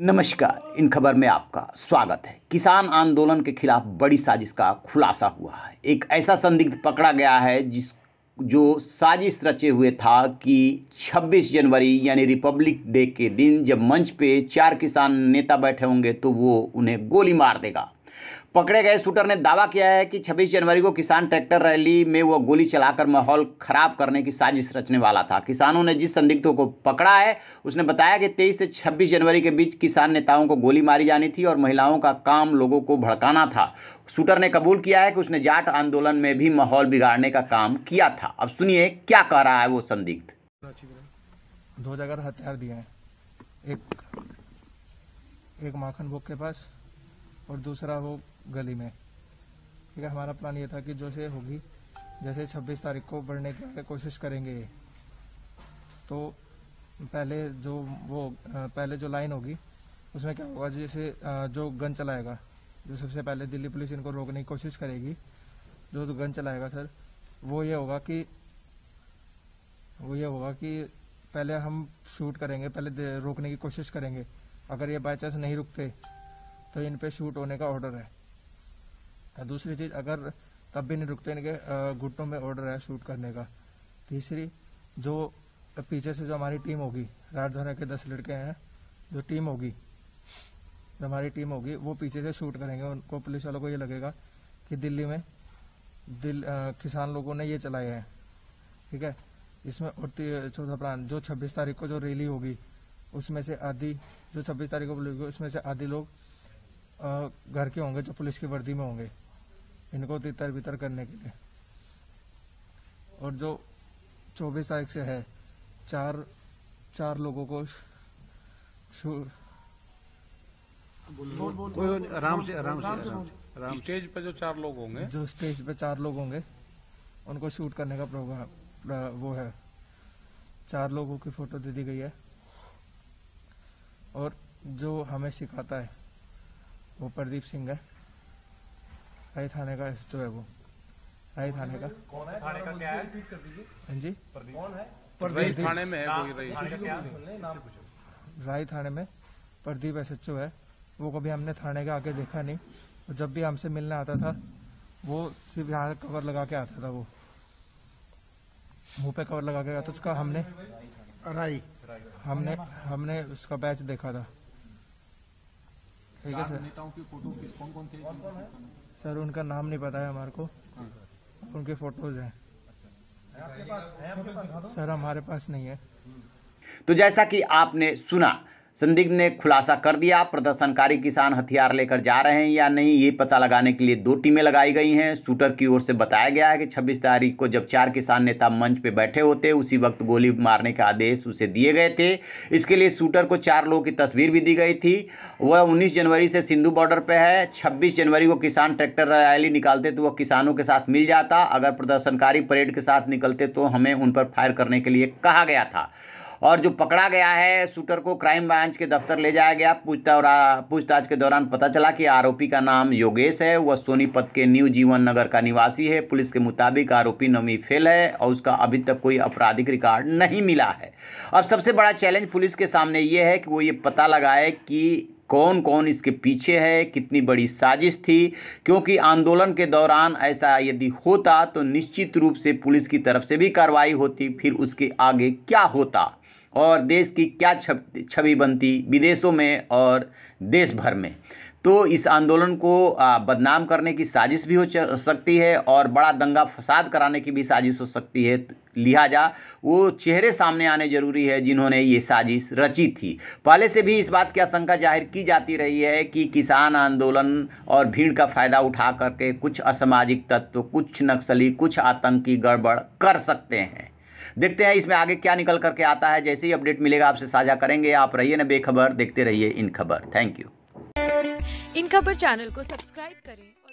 नमस्कार इन खबर में आपका स्वागत है किसान आंदोलन के खिलाफ बड़ी साजिश का खुलासा हुआ है एक ऐसा संदिग्ध पकड़ा गया है जिस जो साजिश रचे हुए था कि 26 जनवरी यानी रिपब्लिक डे के दिन जब मंच पे चार किसान नेता बैठे होंगे तो वो उन्हें गोली मार देगा पकड़े गए शूटर ने दावा किया है कि 26 जनवरी को किसान ट्रैक्टर रैली में वह गोली चलाकर माहौल खराब करने की साजिश रचने वाला था किसानों ने जिस संदिग्धों को पकड़ा है उसने बताया कि 23 से 26 जनवरी के बीच किसान नेताओं को गोली मारी जानी थी और महिलाओं का काम लोगों को भड़काना था शूटर ने कबूल किया है कि उसने जाट आंदोलन में भी माहौल बिगाड़ने का काम किया था अब सुनिए क्या कह रहा है वो संदिग्ध दो जगह हथियार दिए हैं एक माखन भोग के पास और दूसरा वो गली में ठीक है हमारा प्लान ये था कि जो से होगी जैसे 26 तारीख को बढ़ने की कोशिश करेंगे तो पहले जो वो पहले जो लाइन होगी उसमें क्या होगा जैसे जो गन चलाएगा जो सबसे पहले दिल्ली पुलिस इनको रोकने की कोशिश करेगी जो तो गन चलाएगा सर वो ये होगा कि वो ये होगा कि पहले हम शूट करेंगे पहले रोकने की कोशिश करेंगे अगर ये बाई नहीं रुकते तो इन पे शूट होने का ऑर्डर है दूसरी चीज अगर तब भी नहीं रुकते इनके घुटनों में ऑर्डर है शूट करने का तीसरी जो पीछे से जो हमारी टीम होगी राजधाना के दस लड़के हैं जो टीम होगी जो हमारी टीम होगी वो पीछे से शूट करेंगे उनको पुलिस वालों को ये लगेगा कि दिल्ली में दिल आ, किसान लोगों ने ये चलाए हैं ठीक है इसमें और चौथा प्रांत जो छब्बीस तारीख को जो रैली होगी उसमें से आधी जो छब्बीस तारीख को उसमें से आधी लोग घर के होंगे जो पुलिस की वर्दी में होंगे इनको तितर बितर करने के लिए और जो चौबीस तारीख से है चार चार लोगों को आराम से आराम से स्टेज पे जो चार लोग होंगे जो स्टेज पे चार लोग होंगे उनको शूट करने का प्रोग्राम वो है चार लोगों की फोटो दे दी गई है और जो हमें सिखाता है वो प्रदीप सिंह है आई थाने का एस है वो आई थाने का कौन है थाने का क्या है कर दीजिए हाँ जी कौन है प्रदीप थाने में है राय थाने में प्रदीप एस एच है वो कभी हमने थाने के आगे देखा नहीं और जब भी हमसे मिलने आता था वो सिर्फ यहाँ कवर लगा के आता था वो मुंह पे कवर लगा के आता था उसका हमने राई हमने हमने उसका बैच देखा था ठीक है सर नेताओं की फोटो कौन कौन थे सर उनका नाम नहीं पता है हमारे को उनके फोटोज हैं सर हमारे पास नहीं है तो जैसा कि आपने सुना संदिग्ध ने खुलासा कर दिया प्रदर्शनकारी किसान हथियार लेकर जा रहे हैं या नहीं ये पता लगाने के लिए दो टीमें लगाई गई हैं शूटर की ओर से बताया गया है कि 26 तारीख को जब चार किसान नेता मंच पर बैठे होते उसी वक्त गोली मारने के आदेश उसे दिए गए थे इसके लिए शूटर को चार लोगों की तस्वीर भी दी गई थी वह उन्नीस जनवरी से सिंधु बॉर्डर पर है छब्बीस जनवरी को किसान ट्रैक्टर रैली निकालते तो वह किसानों के साथ मिल जाता अगर प्रदर्शनकारी परेड के साथ निकलते तो हमें उन पर फायर करने के लिए कहा गया था और जो पकड़ा गया है शूटर को क्राइम ब्रांच के दफ्तर ले जाया गया पूछताछ पूछताछ के दौरान पता चला कि आरोपी का नाम योगेश है वह सोनीपत के न्यू जीवन नगर का निवासी है पुलिस के मुताबिक आरोपी नवी फेल है और उसका अभी तक कोई आपराधिक रिकॉर्ड नहीं मिला है अब सबसे बड़ा चैलेंज पुलिस के सामने ये है कि वो ये पता लगाए कि कौन कौन इसके पीछे है कितनी बड़ी साजिश थी क्योंकि आंदोलन के दौरान ऐसा यदि होता तो निश्चित रूप से पुलिस की तरफ से भी कार्रवाई होती फिर उसके आगे क्या होता और देश की क्या छवि बनती विदेशों में और देश भर में तो इस आंदोलन को बदनाम करने की साजिश भी हो सकती है और बड़ा दंगा फसाद कराने की भी साजिश हो सकती है लिहाजा वो चेहरे सामने आने जरूरी है जिन्होंने ये साजिश रची थी पहले से भी इस बात की आशंका जाहिर की जाती रही है कि किसान आंदोलन और भीड़ का फायदा उठा करके कुछ असामाजिक तत्व कुछ नक्सली कुछ आतंकी गड़बड़ कर सकते हैं देखते हैं इसमें आगे क्या निकल करके आता है जैसे ही अपडेट मिलेगा आपसे साझा करेंगे आप रहिए ना बेखबर देखते रहिए इन खबर थैंक यू इन खबर चैनल को सब्सक्राइब करें